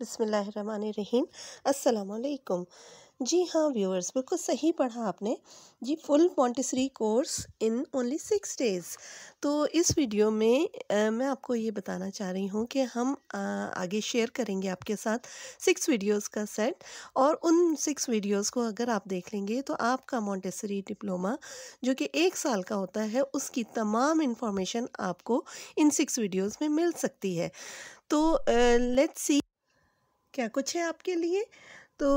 बिसमीम असलकुम जी हाँ व्यूअर्स बिल्कुल सही पढ़ा आपने जी full Montessori course in only six days तो इस वीडियो में आ, मैं आपको ये बताना चाह रही हूँ कि हम आ, आगे शेयर करेंगे आपके साथ सिक्स वीडियोस का सेट और उन सिक्स वीडियोस को अगर आप देख लेंगे तो आपका मॉन्टेसरी डिप्लोमा जो कि एक साल का होता है उसकी तमाम इन्फॉर्मेशन आपको इन सिक्स वीडियोज़ में मिल सकती है तो लेट्स सी क्या कुछ है आपके लिए तो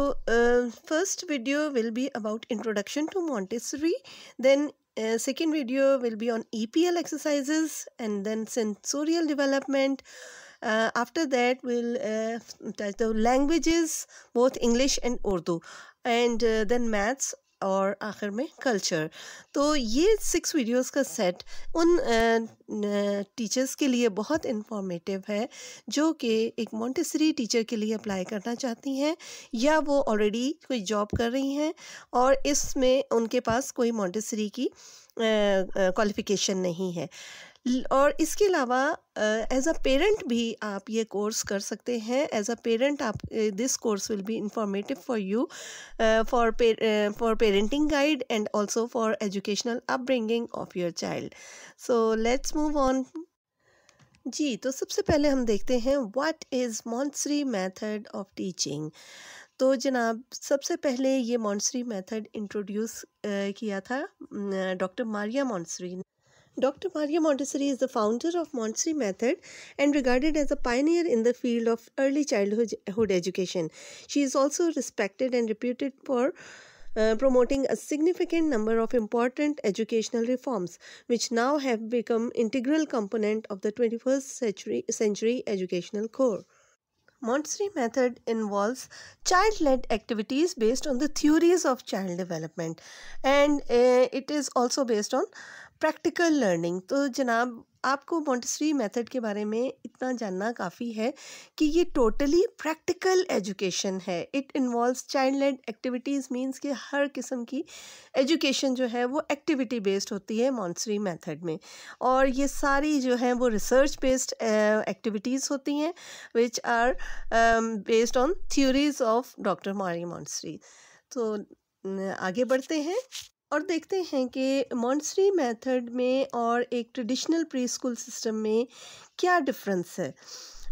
first video will be about introduction to Montessori then second video will be on E P L exercises and then sensorial development after that will language both English and Urdu and then maths और आखिर में culture तो ये six videos का set उन teachers के लिए बहुत इंफॉर्मेटिव है जो कि एक मॉन्टेसरी टीचर के लिए अप्लाई करना चाहती हैं या वो ऑलरेडी कोई जॉब कर रही हैं और इसमें उनके पास कोई मोन्टेसरी की क्वालिफ़िकेशन नहीं है और इसके अलावा एज अ पेरेंट भी आप ये कोर्स कर सकते हैं एज अ पेरेंट आप this course will be informative for you for for parenting guide and also for educational upbringing of your child so let's move on जी तो सबसे पहले हम देखते हैं what is Montessori method of teaching तो जनाब सबसे पहले ये मॉन्सरी मेथड इंट्रोड्यूस किया था डॉक्टर मारिया मॉन्सरी ने Dr. Maria Montessori is the founder of Montessori method and regarded as a pioneer in the field of early childhood education. She is also respected and reputed for uh, promoting a significant number of important educational reforms which now have become integral component of the 21st century, century educational core. Montessori method involves child-led activities based on the theories of child development and uh, it is also based on practical learning तो जनाब आपको Montessori method के बारे में इतना जानना काफ़ी है कि ये टोटली प्रैक्टिकल एजुकेशन है it involve child led activities means कि हर किस्म की एजुकेशन जो है वो एक्टिविटी बेस्ड होती है मॉन्सरी मेथड में और ये सारी जो है वो रिसर्च बेस्ड एक्टिविटीज़ होती हैं which are based on theories of doctor Maria Montessori तो आगे बढ़ते हैं और देखते हैं कि मॉन्सरी मेथड में और एक ट्रेडिशनल प्री स्कूल सिस्टम में क्या डिफरेंस है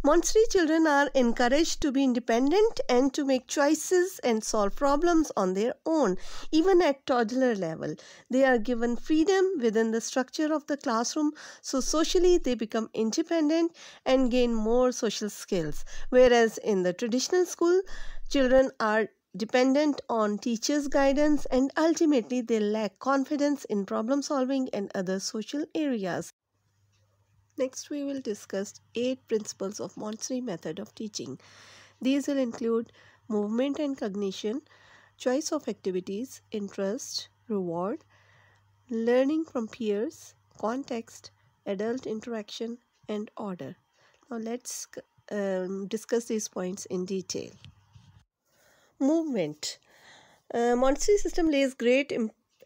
Montessori children are encouraged to be independent and to make choices and solve problem on their own even at toddler level they are given freedom within the structure of the classroom so socially they become independent and gain more social skills whereas in the traditional school children are dependent on teachers' guidance, and ultimately they lack confidence in problem solving and other social areas. Next, we will discuss eight principles of Montessori method of teaching. These will include movement and cognition, choice of activities, interest, reward, learning from peers, context, adult interaction, and order. Now, let's um, discuss these points in detail movement. Uh, Montessori system lays great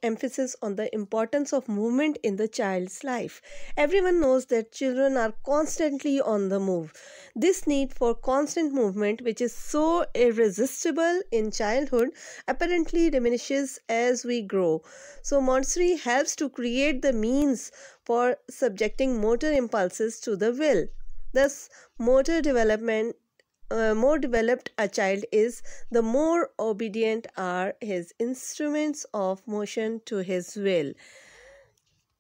emphasis on the importance of movement in the child's life. Everyone knows that children are constantly on the move. This need for constant movement, which is so irresistible in childhood, apparently diminishes as we grow. So, Montessori helps to create the means for subjecting motor impulses to the will. Thus, motor development uh, more developed a child is, the more obedient are his instruments of motion to his will.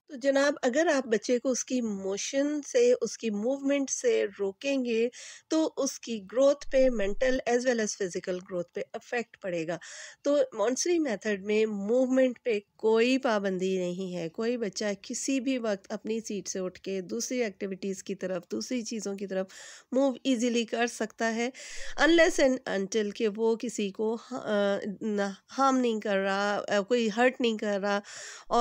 तो जनाब अगर आप बच्चे को उसकी motion से उसकी movement से रोकेंगे तो उसकी ग्रोथ पे mental as well as physical growth पे अफेक्ट पड़ेगा तो मॉन्सरी मेथड में मूवमेंट पे कोई पाबंदी नहीं है कोई बच्चा किसी भी वक्त अपनी सीट से उठ के दूसरी एक्टिविटीज़ की तरफ दूसरी चीज़ों की तरफ मूव ईजिली कर सकता है अनलेस एंड अनटिल के वो किसी को हार्म नहीं कर रहा कोई हर्ट नहीं कर रहा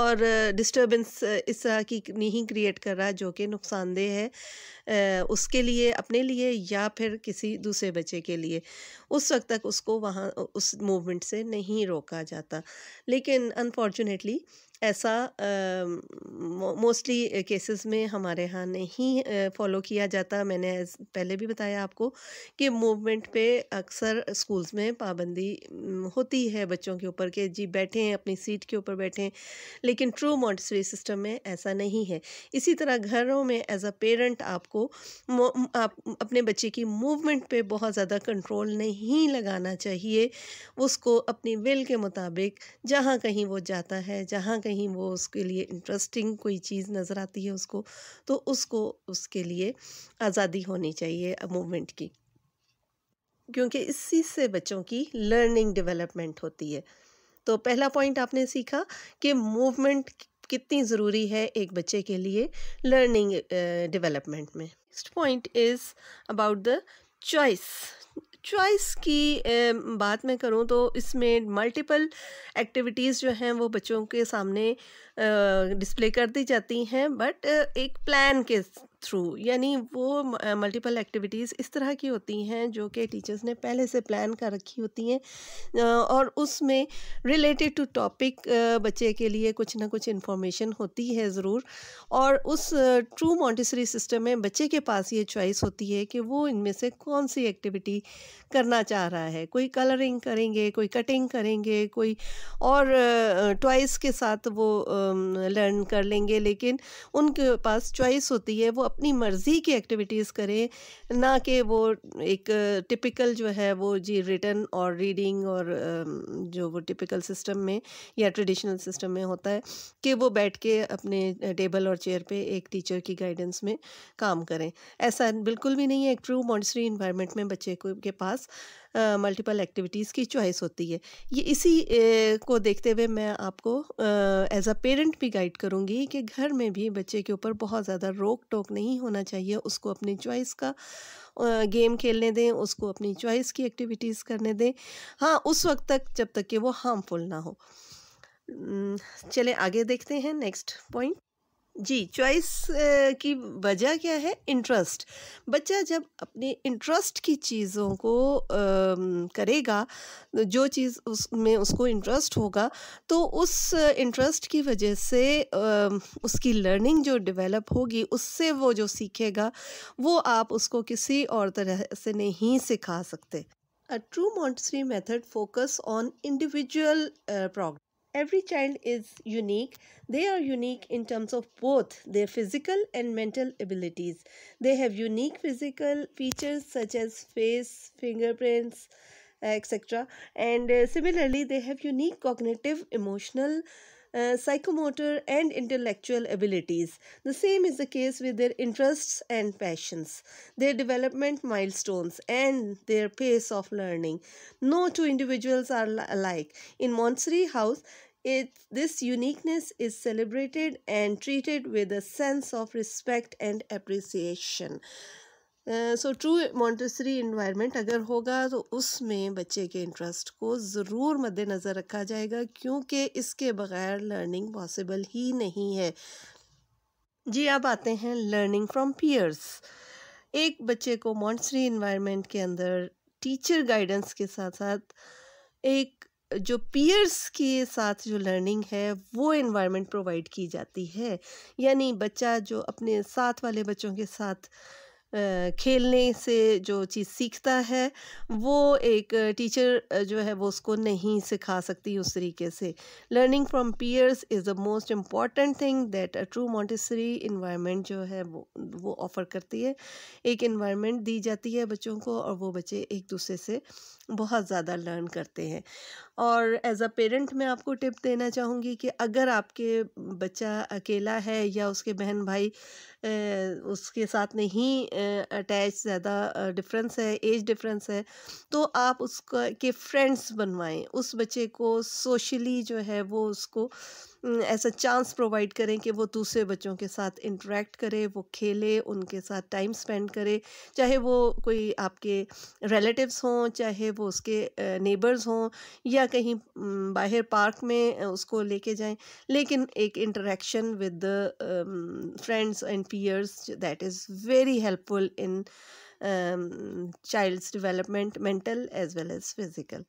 और डिस्टर्बेंस इस तरह की नहीं क्रिएट कर रहा जो कि नुकसानदेह है उसके लिए अपने लिए या फिर किसी दूसरे बच्चे के लिए उस वक्त तक उसको वहाँ उस मूवमेंट से नहीं रोका जाता लेकिन अनफॉर्चुनेटली ऐसा मोस्टली केसेस में हमारे यहाँ नहीं फॉलो किया जाता मैंने पहले भी बताया आपको कि मूवमेंट पे अक्सर स्कूल्स में पाबंदी होती है बच्चों के ऊपर कि जी बैठें अपनी सीट के ऊपर बैठें लेकिन ट्रू मॉन्टसरी सिस्टम में ऐसा नहीं है इसी तरह घरों में एज अ पेरेंट आपको आप अपने बच्चे की मूवमेंट पर बहुत ज़्यादा कंट्रोल नहीं लगाना चाहिए उसको अपनी विल के मुताबिक जहाँ कहीं वो जाता है जहाँ कहीं नहीं वो उसके लिए इंटरेस्टिंग कोई चीज़ नज़र आती है उसको तो उसको उसके लिए आज़ादी होनी चाहिए मूवमेंट की क्योंकि इसी से बच्चों की लर्निंग डेवलपमेंट होती है तो पहला पॉइंट आपने सीखा कि मूवमेंट कितनी ज़रूरी है एक बच्चे के लिए लर्निंग डेवलपमेंट में next point is about the choice choice की बात मैं करूँ तो इसमें मल्टीपल एक्टिविटीज़ जो हैं वो बच्चों के सामने डिस्प्ले कर दी जाती हैं बट एक प्लान के थ्रू यानी वो मल्टीपल एक्टिविटीज़ इस तरह की होती हैं जो कि टीचर्स ने पहले से प्लान कर रखी होती हैं और उसमें रिलेटेड टू टॉपिक बच्चे के लिए कुछ ना कुछ इन्फॉर्मेशन होती है ज़रूर और उस ट्रू मॉन्टिसरी सिस्टम में बच्चे के पास ये चॉइस होती है कि वो इनमें से कौन सी एक्टिविटी करना चाह रहा है कोई कलरिंग करेंगे कोई कटिंग करेंगे कोई और टॉयज़ के साथ वो लर्न कर लेंगे लेकिन उनके पास चॉइस होती है वो अपनी मर्ज़ी की एक्टिविटीज़ करें ना कि वो एक टिपिकल जो है वो जी रिटर्न और रीडिंग और जो वो टिपिकल सिस्टम में या ट्रेडिशनल सिस्टम में होता है कि वो बैठ के अपने टेबल और चेयर पे एक टीचर की गाइडेंस में काम करें ऐसा बिल्कुल भी नहीं है एक ट्रू मॉडसरी इन्वायरमेंट में बच्चे को के पास मल्टीपल एक्टिविटीज़ की चॉइस होती है ये इसी को देखते हुए मैं आपको एज अ पेरेंट भी गाइड करूँगी कि घर में भी बच्चे के ऊपर बहुत ज़्यादा रोक टोक नहीं होना चाहिए उसको अपनी चॉइस का गेम खेलने दें उसको अपनी चॉइस की एक्टिविटीज़ करने दें हाँ उस वक्त तक जब तक कि वो हार्मफुल ना हो चले आगे देखते हैं नेक्स्ट पॉइंट जी चॉइस की वजह क्या है इंटरेस्ट बच्चा जब अपने इंटरेस्ट की चीज़ों को आ, करेगा जो चीज़ उसमें उसको इंटरेस्ट होगा तो उस इंटरेस्ट की वजह से आ, उसकी लर्निंग जो डेवलप होगी उससे वो जो सीखेगा वो आप उसको किसी और तरह से नहीं सिखा सकते a true Montessori method focus on individual uh, Every child is unique. They are unique in terms of both their physical and mental abilities. They have unique physical features such as face, fingerprints, etc. And uh, similarly, they have unique cognitive, emotional, uh, psychomotor and intellectual abilities. The same is the case with their interests and passions, their development milestones, and their pace of learning. No two individuals are alike. In Montessori house, it, this uniqueness is celebrated and treated with a sense of respect and appreciation. So true Montessori environment अगर होगा तो उसमें बच्चे के interest को ज़रूर मद्देनज़र रखा जाएगा क्योंकि इसके बगैर लर्निंग पॉसिबल ही नहीं है जी अब आते हैं लर्निंग फ्रॉम पीयर्स एक बच्चे को मॉन्टेसरी इन्वायरमेंट के अंदर टीचर गाइडेंस के साथ साथ एक जो पीयर्स के साथ जो लर्निंग है वो इन्वायरमेंट प्रोवाइड की जाती है यानी बच्चा जो अपने साथ वाले बच्चों के साथ खेलने से जो चीज़ सीखता है वो एक टीचर जो है वो उसको नहीं सिखा सकती उस तरीके से learning from peers is the most important thing that a true Montessori environment जो है वो वो ऑफ़र करती है एक इन्वायरमेंट दी जाती है बच्चों को और वो बच्चे एक दूसरे से बहुत ज़्यादा लर्न करते हैं और एज अ पेरेंट मैं आपको टिप देना चाहूँगी कि अगर आपके बच्चा अकेला है या उसके बहन भाई उसके साथ नहीं अटैच ज़्यादा डिफरेंस है एज डिफरेंस है तो आप उसका के फ्रेंड्स बनवाएं उस बच्चे को सोशली जो है वो उसको ऐसा चांस प्रोवाइड करें कि वो दूसरे बच्चों के साथ इंटरेक्ट करे वो खेले उनके साथ टाइम स्पेंड करे चाहे वो कोई आपके रिलेटिव्स हों चाहे वो उसके नेबर्स हों या कहीं बाहर पार्क में उसको लेके जाएं लेकिन एक interaction with friends and peers that is very helpful in child's development mental as well as physical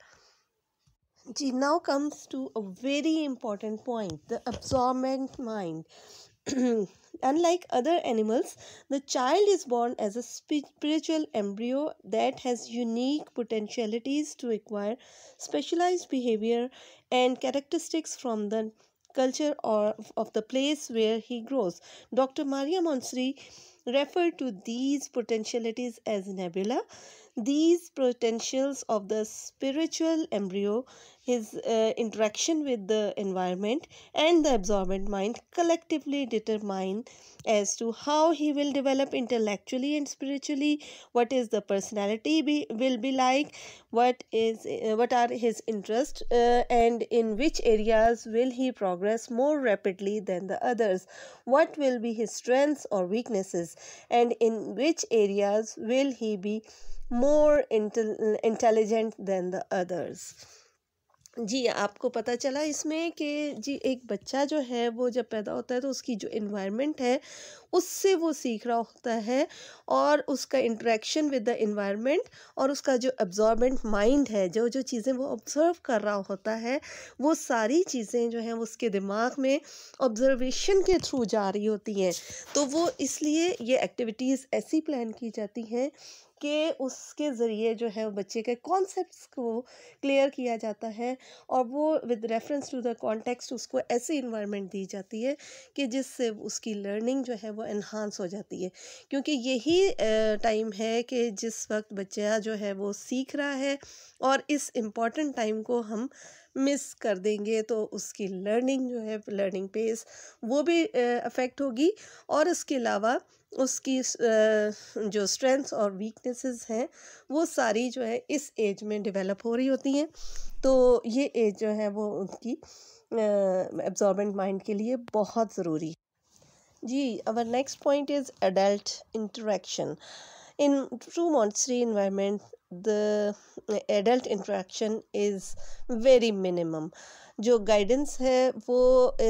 She now comes to a very important point the absorbent mind. Unlike other animals, the child is born as a spiritual embryo that has unique potentialities to acquire specialized behavior and characteristics from the culture or of the place where he grows. Dr. Maria Monsri referred to these potentialities as nebula. These potentials of the spiritual embryo his uh, interaction with the environment and the absorbent mind collectively determine as to how he will develop intellectually and spiritually what is the personality be, will be like what is uh, what are his interests uh, and in which areas will he progress more rapidly than the others what will be his strengths or weaknesses and in which areas will he be more intel intelligent than the others जी आपको पता चला इसमें कि जी एक बच्चा जो है वो जब पैदा होता है तो उसकी जो इन्वायरमेंट है उससे वो सीख रहा होता है और उसका इंट्रैक्शन विद द इन्वायरमेंट और उसका जो एब्जॉर्बेंट माइंड है जो जो चीज़ें वो ऑब्ज़र्व कर रहा होता है वो सारी चीज़ें जो हैं उसके दिमाग में ऑब्ज़र्वेशन के थ्रू जा रही होती हैं तो वो इसलिए ये एक्टिविटीज़ ऐसी प्लान की जाती हैं उसके उसके ज़रिए जो है बच्चे के कॉन्सेप्ट्स को क्लियर किया जाता है और वो with reference to the context उसको ऐसी इन्वायरमेंट दी जाती है कि जिससे उसकी लर्निंग जो है वो इन्हांस हो जाती है क्योंकि यही टाइम है कि जिस वक्त बच्चा जो है वो सीख रहा है और इस इम्पॉर्टेंट टाइम को हम मिस कर देंगे तो उसकी लर्निंग जो है लर्निंग पेस वो भी अफेक्ट होगी और इसके अलावा उसकी जो स्ट्रेंथ और वीकनेसेस हैं वो सारी जो है इस एज में डेवलप हो रही होती हैं तो ये एज जो है वो उनकी एब्जॉर्बेंट माइंड के लिए बहुत ज़रूरी है जी our next point is adult interaction in true Montessori environment the adult interaction is very minimum जो गाइडेंस है वो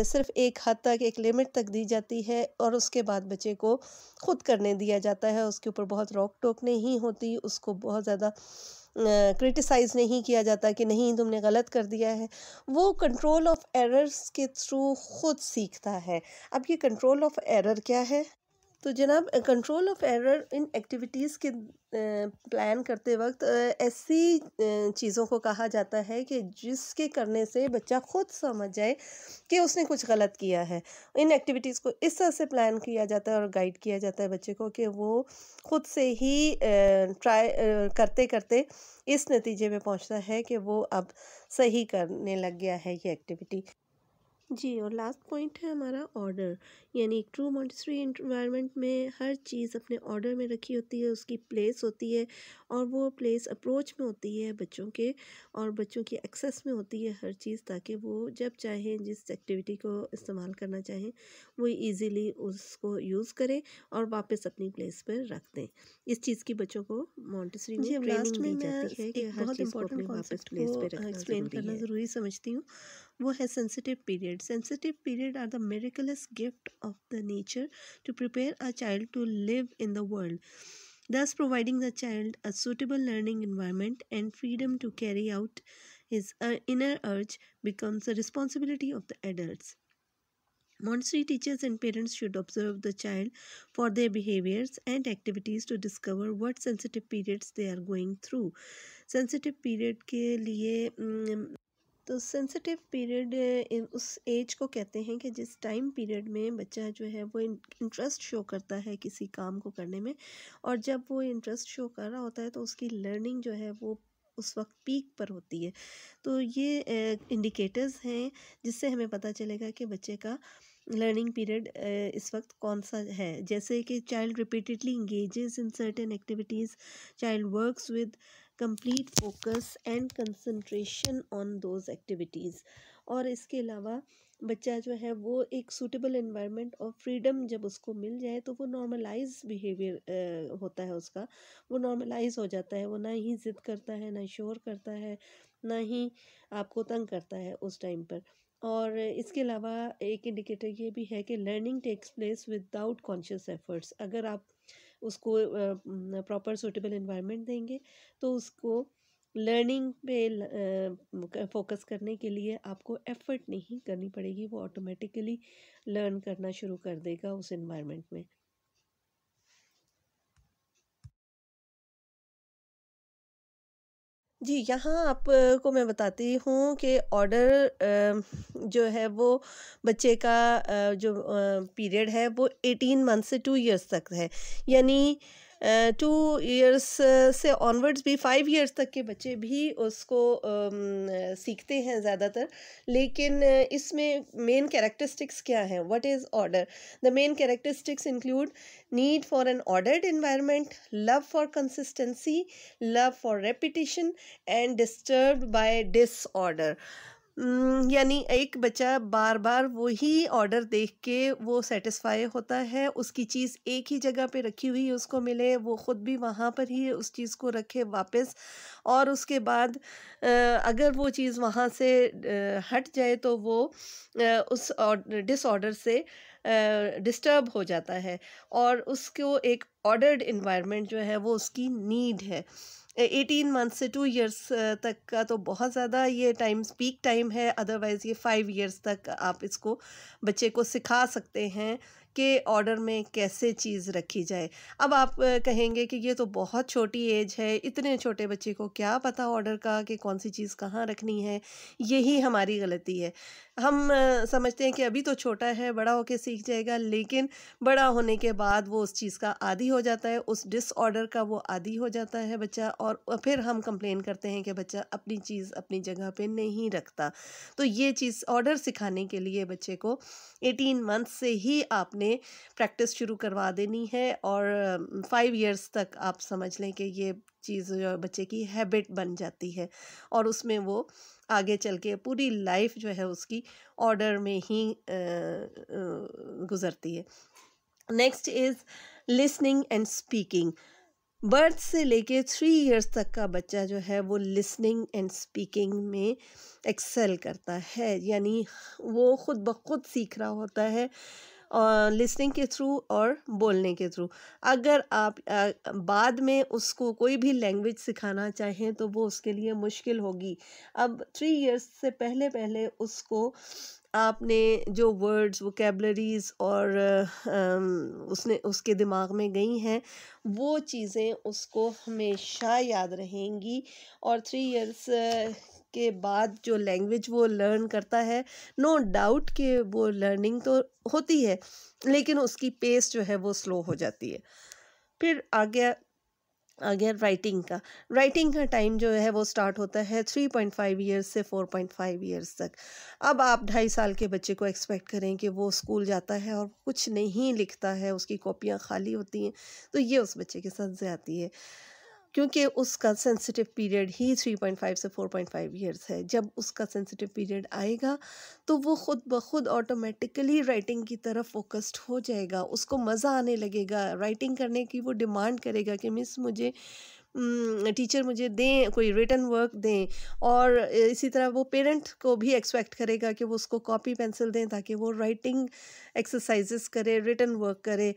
सिर्फ एक हद तक एक लिमिट तक दी जाती है और उसके बाद बच्चे को खुद करने दिया जाता है उसके ऊपर बहुत रोक टोक नहीं होती उसको बहुत ज़्यादा क्रिटिसाइज नहीं किया जाता कि नहीं तुमने गलत कर दिया है वो कंट्रोल ऑफ एरर्स के थ्रू खुद सीखता है अब ये कंट्रोल ऑफ एरर क्या है तो जनाब control of error in activities के प्लान करते वक्त ऐसी चीज़ों को कहा जाता है कि जिसके करने से बच्चा खुद समझ जाए कि उसने कुछ गलत किया है इन एक्टिविटीज़ को इस तरह से प्लान किया जाता है और गाइड किया जाता है बच्चे को कि वो खुद से ही ट्राई करते करते इस नतीजे में पहुंचता है कि वो अब सही करने लग गया है ये एक्टिविटी जी और लास्ट पॉइंट है हमारा ऑर्डर यानी एक ट्रू मॉन्टेसरी इन्वायरमेंट में हर चीज़ अपने ऑर्डर में रखी होती है उसकी प्लेस होती है और वो प्लेस अप्रोच में होती है बच्चों के और बच्चों की एक्सेस में होती है हर चीज़ ताकि वो जब चाहें जिस एक्टिविटी को इस्तेमाल करना चाहें वो ईज़िली उसको यूज़ करें और वापस अपनी प्लेस पर रख दें इस चीज़ की बच्चों को मॉन्टेसरी में ट्रेनिंग दी जाती है कि हर चीज़ को अपने वापस प्लेस पर एक्सप्लेन करना ज़रूरी समझती हूँ वो है sensitive period. Sensitive period are the miraculous gift of the nature to prepare a child to live in the world. thus providing the child a suitable learning environment and freedom to carry out his uh, inner urge becomes the responsibility of the adults. Montessori teachers and parents should observe the child for their behaviors and activities to discover what sensitive periods they are going through. Sensitive period के लिए तो sensitive period उस as को कहते हैं कि जिस time period में बच्चा जो है वो इंटरेस्ट शो करता है किसी काम को करने में और जब वो इंटरेस्ट शो कर रहा होता है तो उसकी लर्निंग जो है वो उस वक्त पीक पर होती है तो ये इंडिकेटर्स हैं जिससे हमें पता चलेगा कि बच्चे का लर्निंग पीरियड इस वक्त कौन सा है जैसे कि child repeatedly engages in certain activities child works with complete focus and concentration on those activities और इसके अलावा बच्चा जो है वो एक सूटेबल इन्वायरमेंट और फ्रीडम जब उसको मिल जाए तो वो नॉर्मलाइज बिहेवियर होता है उसका वो नॉर्मलाइज हो जाता है वो ना ही ज़िद करता है ना शोर करता है ना ही आपको तंग करता है उस टाइम पर और इसके अलावा एक इंडिकेटर ये भी है कि learning takes place without conscious efforts अगर आप उसको प्रॉपर सूटेबल इन्वायरमेंट देंगे तो उसको लर्निंग पे फोकस करने के लिए आपको एफ़र्ट नहीं करनी पड़ेगी वो ऑटोमेटिकली लर्न करना शुरू कर देगा उस इन्वायरमेंट में जी यहाँ आपको मैं बताती हूँ कि ऑर्डर जो है वो बच्चे का जो पीरियड है वो एटीन मंथ से टू इयर्स तक है यानी टू ईयर्स से ऑनवर्ड्स भी फाइव ईयर्स तक के बच्चे भी उसको सीखते हैं ज़्यादातर लेकिन इसमें मेन कैरेक्टरिस्टिक्स क्या हैं what is order the main characteristics include need for an ordered environment love for consistency love for repetition and disturb by disorder यानी एक बच्चा बार बार वही ऑर्डर देख के वो सेटिस्फाई होता है उसकी चीज़ एक ही जगह पे रखी हुई उसको मिले वो ख़ुद भी वहाँ पर ही उस चीज़ को रखे वापस और उसके बाद अगर वो चीज़ वहाँ से हट जाए तो वो उस डिसऑर्डर से डिस्टर्ब हो जाता है और उसको एक ऑर्डर्ड इन्वायरमेंट जो है वो उसकी नीड है एटीन मंथ से टू इयर्स तक का तो बहुत ज़्यादा ये टाइम पीक टाइम है अदरवाइज़ ये फाइव इयर्स तक आप इसको बच्चे को सिखा सकते हैं के ऑर्डर में कैसे चीज़ रखी जाए अब आप कहेंगे कि ये तो बहुत छोटी एज है इतने छोटे बच्चे को क्या पता ऑर्डर का कि कौन सी चीज़ कहाँ रखनी है यही हमारी गलती है हम समझते हैं कि अभी तो छोटा है बड़ा होके सीख जाएगा लेकिन बड़ा होने के बाद वो उस चीज़ का आदि हो जाता है उस डिसऑर्डर का वो आदि हो जाता है बच्चा और फिर हम कंप्लेन करते हैं कि बच्चा अपनी चीज़ अपनी जगह पे नहीं रखता तो ये चीज़ ऑर्डर सिखाने के लिए बच्चे को एटीन मंथ से ही आपने ने प्रैक्टिस शुरू करवा देनी है और फाइव ईयर्स तक आप समझ लें कि ये चीज़ जो बच्चे की हैबिट बन जाती है और उसमें वो आगे चल के पूरी लाइफ जो है उसकी ऑर्डर में ही गुजरती है next is listening and speaking birth से लेके थ्री इयर्स तक का बच्चा जो है वो लिसनिंग एंड स्पीकिंग में एक्सेल करता है यानी वो ख़ुद ब खुद सीख रहा होता है लिसनिंग के थ्रू और बोलने के थ्रू अगर आप बाद में उसको कोई भी लैंग्वेज सिखाना चाहें तो वो उसके लिए मुश्किल होगी अब थ्री इयर्स से पहले पहले उसको आपने जो वर्ड्स कैबलरीज़ और उसने उसके दिमाग में गई हैं वो चीज़ें उसको हमेशा याद रहेंगी और थ्री इयर्स के बाद जो लैंग्वेज वो लर्न करता है नो no डाउट कि वो लर्निंग तो होती है लेकिन उसकी पेस जो है वो स्लो हो जाती है फिर आ गया आ गया राइटिंग का राइटिंग का टाइम जो है वो स्टार्ट होता है थ्री पॉइंट फाइव ईयर्स से फोर पॉइंट फाइव ईयर्स तक अब आप ढाई साल के बच्चे को एक्सपेक्ट करें कि वो स्कूल जाता है और कुछ नहीं लिखता है उसकी कॉपियाँ खाली होती हैं तो ये उस बच्चे के साथ ज़्यादा है क्योंकि उसका सेंसिटिव पीरियड ही 3.5 से 4.5 इयर्स है जब उसका सेंसिटिव पीरियड आएगा तो वो ख़ुद ब खुद ऑटोमेटिकली राइटिंग की तरफ फोकस्ड हो जाएगा उसको मज़ा आने लगेगा राइटिंग करने की वो डिमांड करेगा कि मिस मुझे टीचर मुझे दें कोई रिटर्न वर्क दें और इसी तरह वो पेरेंट को भी एक्सपेक्ट करेगा कि वो उसको कॉपी पेंसिल दें ताकि वो राइटिंग एक्सरसाइजेस करे रिटर्न वर्क करे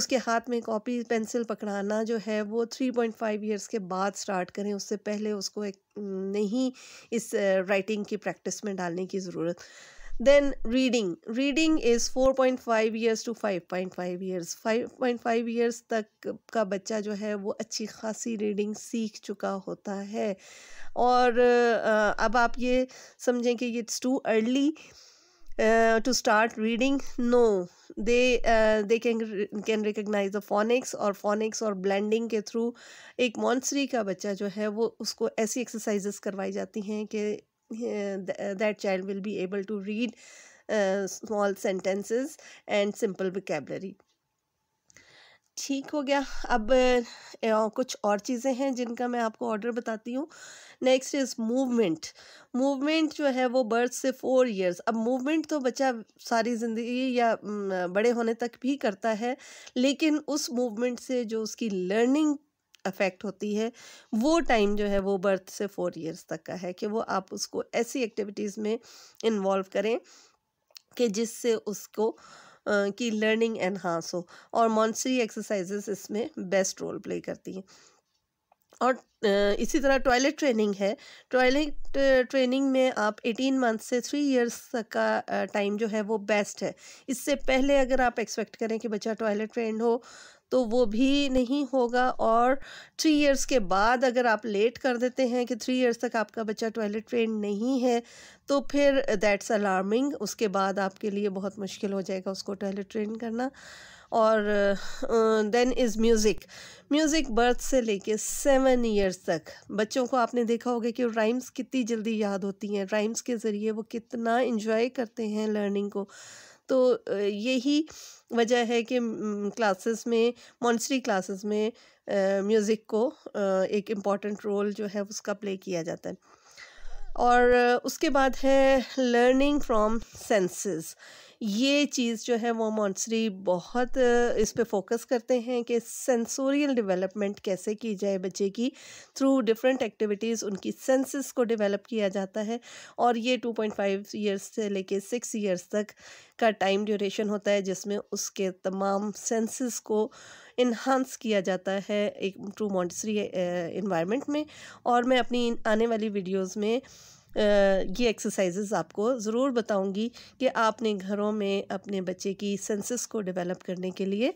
उसके हाथ में कॉपी पेंसिल पकड़ाना जो है वो थ्री पॉइंट फाइव ईयर्स के बाद स्टार्ट करें उससे पहले उसको एक नहीं इस राइटिंग की प्रैक्टिस में डालने की ज़रूरत Then reading. Reading is 4.5 years to 5.5 years. 5.5 years तक का बच्चा जो है वो अच्छी खासी रीडिंग सीख चुका होता है और अब आप ये समझें कि it's too early to start reading no they they can can recognise the phonics और फोनिक्स और ब्लैंडिंग के थ्रू एक मॉन्सरी का बच्चा जो है वो उसको ऐसी एक्सरसाइजेस करवाई जाती हैं कि Uh, th uh, that child will be able to read uh, small sentences and simple vocabulary ठीक हो गया अब कुछ और चीज़ें हैं जिनका मैं आपको ऑर्डर बताती हूँ नेक्स्ट इज़ मूवमेंट मूवमेंट जो है वो बर्थ से फोर इयर्स अब मूवमेंट तो बच्चा सारी ज़िंदगी या बड़े होने तक भी करता है लेकिन उस मूवमेंट से जो उसकी लर्निंग अफेक्ट होती है वो टाइम जो है वो बर्थ से फोर इयर्स तक का है कि वो आप उसको ऐसी एक्टिविटीज़ में इन्वॉल्व करें कि जिससे उसको की लर्निंग एनहांस हो और मॉन्सरी एक्सरसाइजेस इसमें बेस्ट रोल प्ले करती हैं और इसी तरह टॉयलेट ट्रेनिंग है टॉयलेट ट्रेनिंग में आप 18 मंथ से थ्री इयर्स तक का टाइम जो है वो बेस्ट है इससे पहले अगर आप एक्सपेक्ट करें कि बच्चा टॉयलेट ट्रेंड हो तो वो भी नहीं होगा और थ्री इयर्स के बाद अगर आप लेट कर देते हैं कि थ्री इयर्स तक आपका बच्चा टॉयलेट ट्रेन नहीं है तो फिर दैट्स अलार्मिंग उसके बाद आपके लिए बहुत मुश्किल हो जाएगा उसको टॉयलेट ट्रेन करना और then is music music birth से लेके सेवन ईयर्स तक बच्चों को आपने देखा होगा कि राइम्स कितनी जल्दी याद होती हैं राइम्स के ज़रिए वो कितना इन्जॉय करते हैं लर्निंग को तो यही वजह है कि क्लासेस में मॉन्सरी क्लासेस में म्यूज़िक को एक इम्पॉर्टेंट रोल जो है उसका प्ले किया जाता है और उसके बाद है लर्निंग फ्रॉम सेंसेस ये चीज़ जो है वो मॉन्सरी बहुत इस पर फोकस करते हैं कि सेंसोरियल डेवलपमेंट कैसे की जाए बच्चे की थ्रू डिफरेंट एक्टिविटीज़ उनकी सेंसेस को डेवलप किया जाता है और ये टू पॉइंट फाइव ईयर्स से लेके सिक्स ईयर्स तक का टाइम ड्यूरेशन होता है जिसमें उसके तमाम सेंसेस को इन्हांस किया जाता है एक ट्रू मॉन्टसरी इन्वायरमेंट में और मैं अपनी आने वाली वीडियोज़ में ये एक्सरसाइजेज आपको ज़रूर बताऊंगी कि आपने घरों में अपने बच्चे की सेंसेस को डेवलप करने के लिए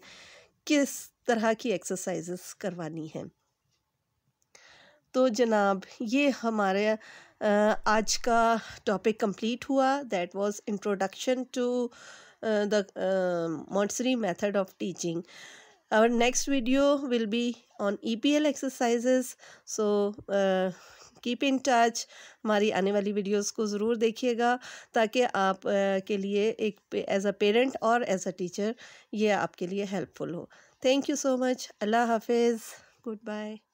किस तरह की एक्सरसाइजेस करवानी हैं तो जनाब ये हमारे आज का टॉपिक कंप्लीट हुआ that was introduction to the Montessori method of teaching our next video will be on EPL exercises so uh, keep in touch हमारी आने वाली वीडियोस को ज़रूर देखिएगा ताकि आप के लिए एक एज़ अ पेरेंट और एज़ अ टीचर ये आपके लिए हेल्पफुल हो थैंक यू सो मच अल्लाह हाफिज़ गुड बाय